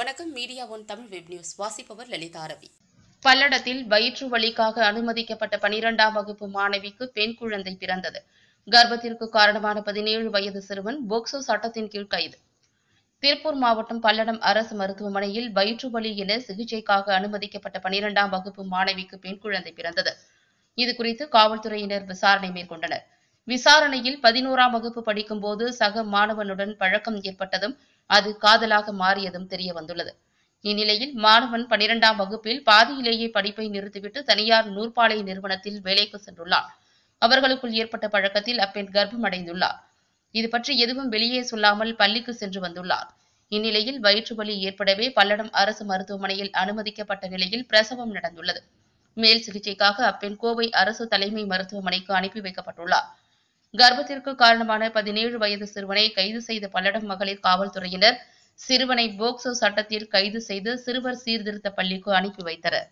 வணக்கம் media one Tamil web news வாசிப்பவர் லலிதா ரவி பல்லடத்தில் வயிற்று வழிக்காக அனுமதிக்கப்பட்ட பனிரெண்டாம் வகுப்பு மாணவிக்கு பெண் குழந்தை பிறந்தது கர்ப்பத்திற்கு காரணமான பதினேழு வயது சிறுவன் போக்சோ சட்டத்தின் கீழ் கைது திருப்பூர் மாவட்டம் பல்லடம் அரசு மருத்துவமனையில் வயிற்று வலி என சிகிச்சைக்காக அனுமதிக்கப்பட்ட பனிரெண்டாம் வகுப்பு மாணவிக்கு பெண் குழந்தை பிறந்தது இதுகுறித்து காவல்துறையினர் விசாரணை மேற்கொண்டனர் விசாரணையில் பதினோராம் வகுப்பு படிக்கும் போது சக மாணவனுடன் பழக்கம் ஏற்பட்டதும் அது காதலாக மாறியதும் தெரிய வந்துள்ளது இந்நிலையில் மாணவன் பனிரெண்டாம் வகுப்பில் பாதியிலேயே படிப்பை நிறுத்திவிட்டு தனியார் நூற்பாலை நிறுவனத்தில் வேலைக்கு சென்றுள்ளார் அவர்களுக்குள் ஏற்பட்ட பழக்கத்தில் அப்பெண் கர்ப்பம் அடைந்துள்ளார் இது பற்றி எதுவும் வெளியே சொல்லாமல் பள்ளிக்கு சென்று வந்துள்ளார் இந்நிலையில் வயிற்று வலி ஏற்படவே பல்லடம் அரசு மருத்துவமனையில் அனுமதிக்கப்பட்ட நிலையில் பிரசவம் நடந்துள்ளது மேல் சிகிச்சைக்காக அப்பெண் கோவை அரசு தலைமை மருத்துவமனைக்கு அனுப்பி வைக்கப்பட்டுள்ளார் கர்ப்பத்திற்கு காரணமான பதினேழு வயது சிறுவனை கைது செய்த பல்லடம் மகளிர் காவல்துறையினர் சிறுவனை போக்சோ சட்டத்தில் கைது செய்து சிறுவர் சீர்திருத்த பள்ளிக்கு அனுப்பி வைத்தனர்